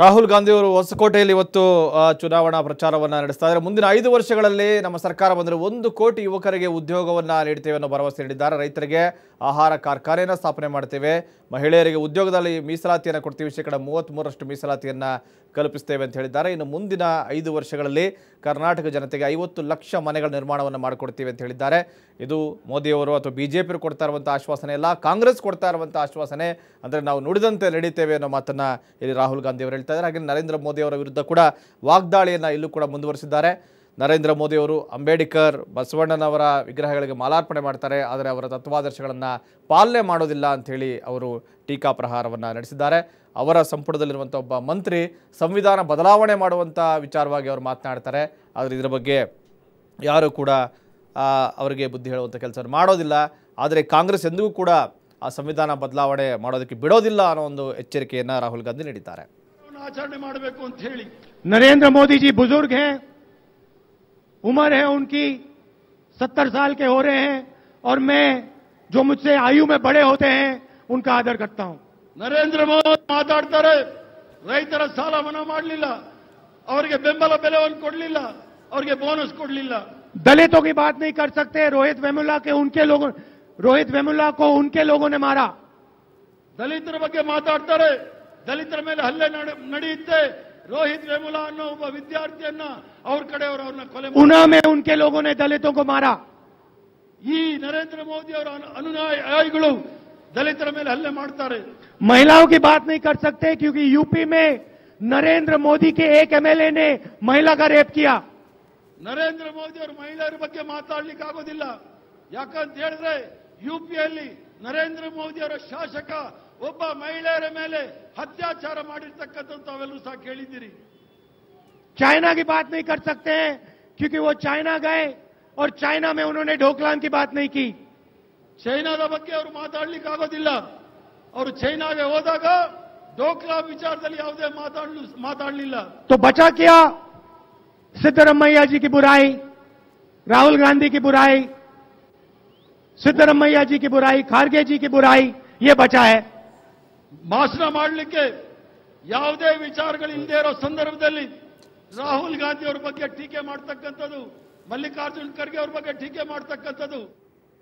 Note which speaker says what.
Speaker 1: ರಾಹುಲ್ ಗಾಂಧಿ ಅವರು ಹೊಸಕೋಟೆಯಲ್ಲಿ ಇವತ್ತು ಚುನಾವಣಾ ಪ್ರಚಾರವನ್ನು ನಡೆಸ್ತಾ ಇದ್ದಾರೆ ಮುಂದಿನ ಐದು ವರ್ಷಗಳಲ್ಲಿ ನಮ್ಮ ಸರ್ಕಾರ ಬಂದರೆ ಒಂದು ಕೋಟಿ ಯುವಕರಿಗೆ ಉದ್ಯೋಗವನ್ನು ನೀಡ್ತೇವೆ ಅನ್ನೋ ಭರವಸೆ ನೀಡಿದ್ದಾರೆ ರೈತರಿಗೆ ಆಹಾರ ಕಾರ್ಖಾನೆಯನ್ನು ಸ್ಥಾಪನೆ ಮಾಡ್ತೇವೆ ಮಹಿಳೆಯರಿಗೆ ಉದ್ಯೋಗದಲ್ಲಿ ಮೀಸಲಾತಿಯನ್ನು ಕೊಡ್ತೀವಿ ಶೇಕಡ ಮೂವತ್ತ್ಮೂರರಷ್ಟು ಮೀಸಲಾತಿಯನ್ನು ಕಲ್ಪಿಸ್ತೇವೆ ಅಂತ ಹೇಳಿದ್ದಾರೆ ಇನ್ನು ಮುಂದಿನ ಐದು ವರ್ಷಗಳಲ್ಲಿ ಕರ್ನಾಟಕ ಜನತೆಗೆ ಐವತ್ತು ಲಕ್ಷ ಮನೆಗಳ ನಿರ್ಮಾಣವನ್ನು ಮಾಡಿಕೊಡ್ತೀವಿ ಅಂತ ಹೇಳಿದ್ದಾರೆ ಇದು ಮೋದಿಯವರು ಅಥವಾ ಬಿ ಜೆ ಪಿಯವರು ಕೊಡ್ತಾ ಇರುವಂಥ ಆಶ್ವಾಸನೆ ಇಲ್ಲ ಕಾಂಗ್ರೆಸ್ ಕೊಡ್ತಾ ಇರುವಂಥ ಆಶ್ವಾಸನೆ ಅಂದರೆ ನಾವು ನುಡಿದಂತೆ ನಡೀತೇವೆ ಅನ್ನೋ ಮಾತನ್ನು ಇಲ್ಲಿ ರಾಹುಲ್ ಗಾಂಧಿಯವರು ಹೇಳ್ತಾ ಇದ್ದಾರೆ ಹಾಗೆ ನರೇಂದ್ರ ಮೋದಿ ಅವರ ವಿರುದ್ಧ ಕೂಡ ವಾಗ್ದಾಳಿಯನ್ನು ಇಲ್ಲೂ ಕೂಡ ಮುಂದುವರಿಸಿದ್ದಾರೆ ನರೇಂದ್ರ ಮೋದಿ ಅವರು ಅಂಬೇಡ್ಕರ್ ಬಸವಣ್ಣನವರ ವಿಗ್ರಹಗಳಿಗೆ ಮಾಲಾರ್ಪಣೆ ಮಾಡ್ತಾರೆ ಆದರೆ ಅವರ ತತ್ವಾದರ್ಶಗಳನ್ನು ಪಾಲನೆ ಮಾಡೋದಿಲ್ಲ ಅಂಥೇಳಿ ಅವರು ಟೀಕಾ ಪ್ರಹಾರವನ್ನು ನಡೆಸಿದ್ದಾರೆ ಅವರ ಸಂಪುಟದಲ್ಲಿರುವಂಥ ಒಬ್ಬ ಮಂತ್ರಿ ಸಂವಿಧಾನ ಬದಲಾವಣೆ ಮಾಡುವಂಥ ವಿಚಾರವಾಗಿ ಅವರು ಮಾತನಾಡ್ತಾರೆ ಆದರೆ ಇದರ ಬಗ್ಗೆ ಯಾರೂ ಕೂಡ ಅವರಿಗೆ ಬುದ್ಧಿ ಹೇಳುವಂಥ ಕೆಲಸ ಮಾಡೋದಿಲ್ಲ ಆದರೆ ಕಾಂಗ್ರೆಸ್ ಎಂದಿಗೂ ಕೂಡ ಆ ಸಂವಿಧಾನ ಬದಲಾವಣೆ ಮಾಡೋದಕ್ಕೆ ಬಿಡೋದಿಲ್ಲ ಅನ್ನೋ ಒಂದು ಎಚ್ಚರಿಕೆಯನ್ನು ರಾಹುಲ್ ಗಾಂಧಿ ನೀಡಿದ್ದಾರೆ
Speaker 2: आचरण अंत
Speaker 1: नरेंद्र मोदी जी बुजुर्ग हैं
Speaker 3: उम्र है उनकी सत्तर साल के हो रहे हैं और मैं जो मुझसे आयु में बड़े होते हैं उनका आदर करता हूं
Speaker 2: नरेंद्र मोदी ಮಾತಾಡ್ತಾರೆ रैतर साल ಮನ್ನಾ बेबल बेले को बोनस को
Speaker 3: दलितों की बात नहीं कर सकते रोहित वेमुला के उनके लोगों रोहित वेमुला को उनके लोगों ने मारा
Speaker 2: दलितर ಬಗ್ಗೆ ಮಾತಾಡ್ತಾರೆ दलितर मेले हल्ले ನಲ್ಲಿ ಇತ್ತ ರೋಹಿತ್ ರೇಮೂಲಾ ಅನ್ನೋ ಒಬ್ಬ ವಿದ್ಯಾರ್ಥಿಯನ್ನ ಅವರ ಕಡೆ ಅವರನ್ನ ಕೊಲೆ ಉನಾಮೆ
Speaker 3: ಅವರೇ ಅವರೇ ದಲಿತوں کو मारा
Speaker 2: ಈ ನರೇಂದ್ರ ಮೋದಿ ಅವರ ಅನುನಾಯಿಗಳು ದಲಿತರ ಮೇಲೆ हल्ಲೆ ಮಾಡ್ತಾರೆ
Speaker 3: ಮಹಿಳಾ ಬಗ್ಗೆ बात नहीं कर सकते क्योंकि यूपी में नरेंद्र मोदी के एक एमएलए ने महिला का रेप किया
Speaker 2: नरेंद्र मोदी और महिला के ಬಗ್ಗೆ ಮಾತಾಡಲಿಕ್ಕೆ ಆಗೋದಿಲ್ಲ ಯಾಕಂತ ಹೇಳಿದ್ರೆ ಯುಪಿ ಅಲ್ಲಿ ನರೇಂದ್ರ ಮೋದಿ ಅವರ ಶಾಸಕ महिर मेले ಮೇಲೆ
Speaker 3: चाइना की बात नहीं कर सकते हैं क्योंकि वो चाइना गए और चाइना में उन्होंने ढोकलाम की बात नहीं की चाइना का बच्चे और ಅವರು ಚೈನಾಗೆ ಹೋದಾಗ ಡೋಕ್ಲಾ ವಿಚಾರದಲ್ಲಿ
Speaker 2: ಯಾವುದೇ ಮಾತಾಡಲು ಮಾತಾಡಲಿಲ್ಲ
Speaker 3: तो बचा क्या सिद्धरमैया जी की बुराई राहुल गांधी की बुराई सिद्धरमैया जी की बुराई खारगे जी की बुराई ये बचा है ಭಾಷಣ ಮಾಡಲಿಕ್ಕೆ
Speaker 2: ಯಾವುದೇ ವಿಚಾರಗಳು ಇಲ್ಲದೆ ಇರೋ ಸಂದರ್ಭದಲ್ಲಿ ರಾಹುಲ್ ಗಾಂಧಿ ಅವ್ರ ಬಗ್ಗೆ ಟೀಕೆ ಮಾಡ್ತಕ್ಕಂಥದ್ದು ಮಲ್ಲಿಕಾರ್ಜುನ್ ಖರ್ಗೆ ಅವ್ರ ಬಗ್ಗೆ ಟೀಕೆ ಮಾಡ್ತಕ್ಕಂಥದ್ದು